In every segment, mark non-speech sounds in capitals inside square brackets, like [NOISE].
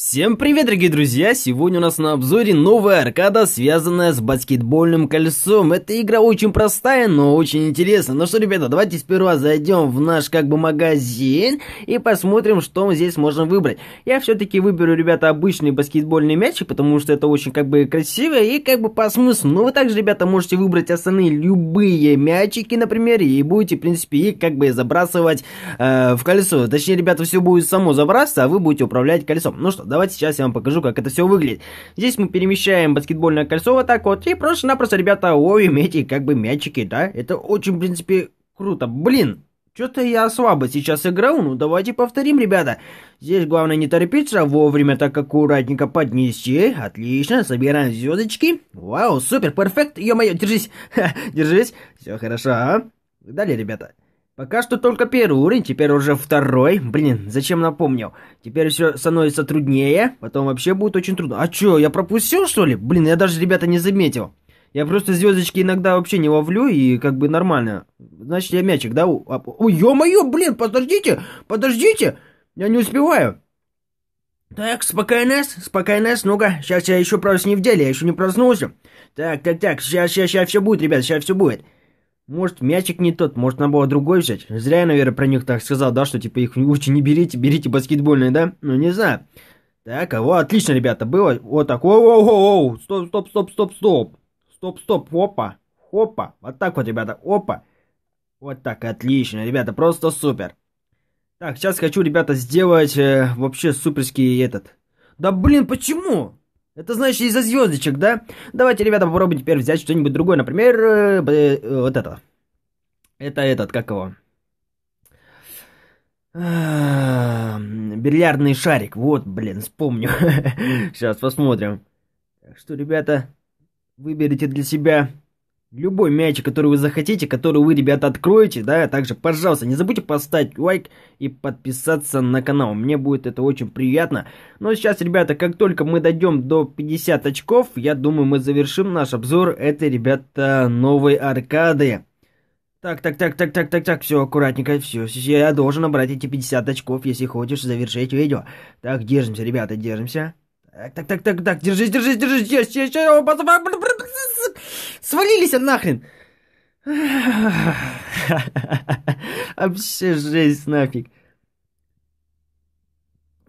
Всем привет, дорогие друзья! Сегодня у нас на обзоре новая аркада, связанная с баскетбольным кольцом. Эта игра очень простая, но очень интересная. Ну что, ребята, давайте сперва зайдем в наш как бы магазин и посмотрим, что мы здесь можем выбрать. Я все-таки выберу, ребята, обычный баскетбольный мячик, потому что это очень как бы красиво и как бы по смыслу. Но ну, вы также, ребята, можете выбрать остальные любые мячики, например, и будете, в принципе, их как бы забрасывать э, в кольцо. Точнее, ребята, все будет само забраться, а вы будете управлять кольцом. Ну что, Давайте сейчас я вам покажу, как это все выглядит. Здесь мы перемещаем баскетбольное кольцо вот так вот, и просто-напросто, ребята, ловим эти, как бы, мячики, да? Это очень, в принципе, круто. Блин, что-то я слабо сейчас играл, ну давайте повторим, ребята. Здесь главное не торопиться, а вовремя так аккуратненько поднести. Отлично, собираем звездочки. Вау, супер, перфект, ё-моё, держись, [LAUGHS] держись. Все хорошо, а? Далее, ребята. Пока что только первый уровень, теперь уже второй. Блин, зачем напомнил? Теперь все становится труднее, потом вообще будет очень трудно. А чё, я пропустил что ли? Блин, я даже, ребята, не заметил. Я просто звездочки иногда вообще не ловлю, и как бы нормально. Значит, я мячик, да? Ой, ё-моё, блин, подождите, подождите! Я не успеваю. Так, спокойно, спокойно, ну-ка, сейчас я еще просто не в деле, я еще не проснулся. Так, так, так, сейчас, сейчас, сейчас все будет, ребят, сейчас все будет. Может, мячик не тот, может, надо было другой взять. Зря я, наверное, про них так сказал, да, что типа их лучше не берите, берите баскетбольные, да? Ну, не знаю. Так, а вот, отлично, ребята, было. Вот так, оу, оу, оу, оу, стоп, стоп, стоп, стоп, стоп. Стоп, стоп, опа, опа. Вот так вот, ребята, опа. Вот так, отлично, ребята, просто супер. Так, сейчас хочу, ребята, сделать э, вообще суперский этот. Да блин, почему? Это значит из-за звездочек, да? Давайте, ребята, попробуем теперь взять что-нибудь другое. Например, э, э, вот это. Это этот, как его? Бильярдный шарик. Вот, блин, вспомню. [LAUGHS] Сейчас посмотрим. Так что, ребята, выберите для себя Любой мяч, который вы захотите, который вы, ребята, откроете, да, также, пожалуйста, не забудьте поставить лайк и подписаться на канал, мне будет это очень приятно. Но ну, а сейчас, ребята, как только мы дойдем до 50 очков, я думаю, мы завершим наш обзор этой, ребята, новой аркады. Так, так, так, так, так, так, так, все, аккуратненько, все, я должен набрать эти 50 очков, если хочешь завершить видео. Так, держимся, ребята, держимся. Так, так, так, так, так, держись, держись, держись, держись, я, я, Свалились нахрен! [LAUGHS] Вообще жесть нафиг.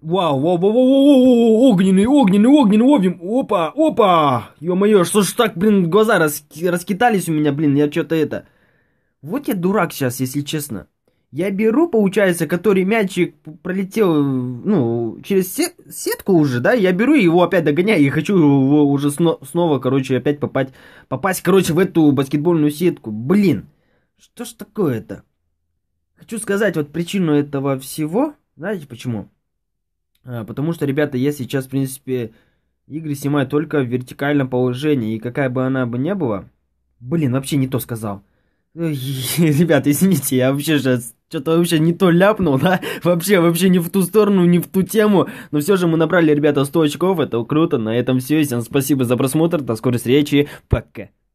Вау, вау, вау, вау, вау, вау, огненный, огненный, огненный, объем. Опа, опа. Ё-моё, что ж так, блин, глаза рас... раскитались у меня, блин, я что-то это... Вот я дурак сейчас, если честно. Я беру, получается, который мячик пролетел, ну, через сетку уже, да, я беру его опять догоняю и хочу его уже сно- снова, короче, опять попасть, попасть, короче, в эту баскетбольную сетку. Блин, что ж такое-то? Хочу сказать вот причину этого всего, знаете почему? А, потому что, ребята, я сейчас, в принципе, игры снимаю только в вертикальном положении, и какая бы она бы ни была, блин, вообще не то сказал. [LAUGHS] Ребята, извините, я вообще сейчас что-то вообще не то ляпнул, [LAUGHS] да? Вообще, вообще не в ту сторону, не в ту тему. Но все же мы набрали, ребята, 100 очков. Это круто. На этом все. Всем спасибо за просмотр. До скорой встречи. Пока.